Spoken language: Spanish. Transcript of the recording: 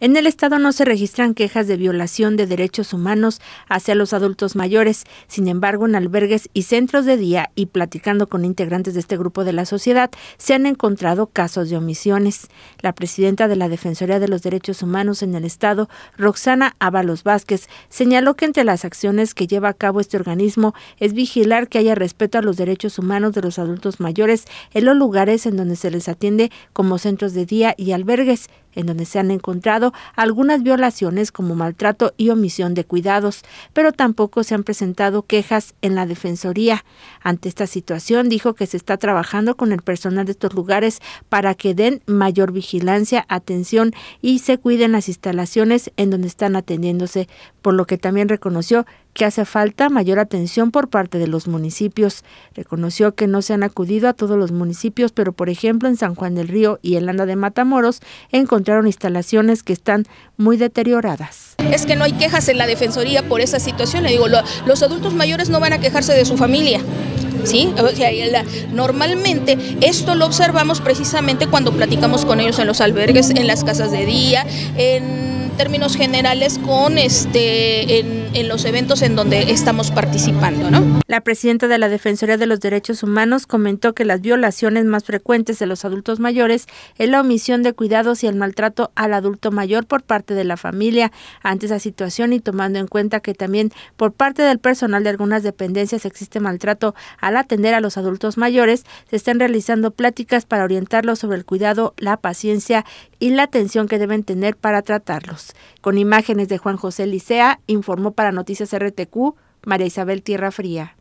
En el Estado no se registran quejas de violación de derechos humanos hacia los adultos mayores, sin embargo en albergues y centros de día y platicando con integrantes de este grupo de la sociedad se han encontrado casos de omisiones. La presidenta de la Defensoría de los Derechos Humanos en el Estado, Roxana Ábalos Vázquez, señaló que entre las acciones que lleva a cabo este organismo es vigilar que haya respeto a los derechos humanos de los adultos mayores en los lugares en donde se les atiende como centros de día y albergues en donde se han encontrado algunas violaciones como maltrato y omisión de cuidados, pero tampoco se han presentado quejas en la Defensoría. Ante esta situación, dijo que se está trabajando con el personal de estos lugares para que den mayor vigilancia, atención y se cuiden las instalaciones en donde están atendiéndose, por lo que también reconoció que hace falta mayor atención por parte de los municipios. Reconoció que no se han acudido a todos los municipios, pero por ejemplo en San Juan del Río y en Anda de Matamoros encontraron instalaciones que están muy deterioradas. Es que no hay quejas en la Defensoría por esa situación. Le digo, los adultos mayores no van a quejarse de su familia. ¿sí? normalmente esto lo observamos precisamente cuando platicamos con ellos en los albergues, en las casas de día, en términos generales con este en, los eventos en donde estamos participando. ¿no? La presidenta de la Defensoría de los Derechos Humanos comentó que las violaciones más frecuentes de los adultos mayores es la omisión de cuidados y el maltrato al adulto mayor por parte de la familia ante esa situación y tomando en cuenta que también por parte del personal de algunas dependencias existe maltrato al atender a los adultos mayores, se están realizando pláticas para orientarlos sobre el cuidado, la paciencia y la atención que deben tener para tratarlos. Con imágenes de Juan José Licea, informó para Noticias RTQ María Isabel Tierra Fría.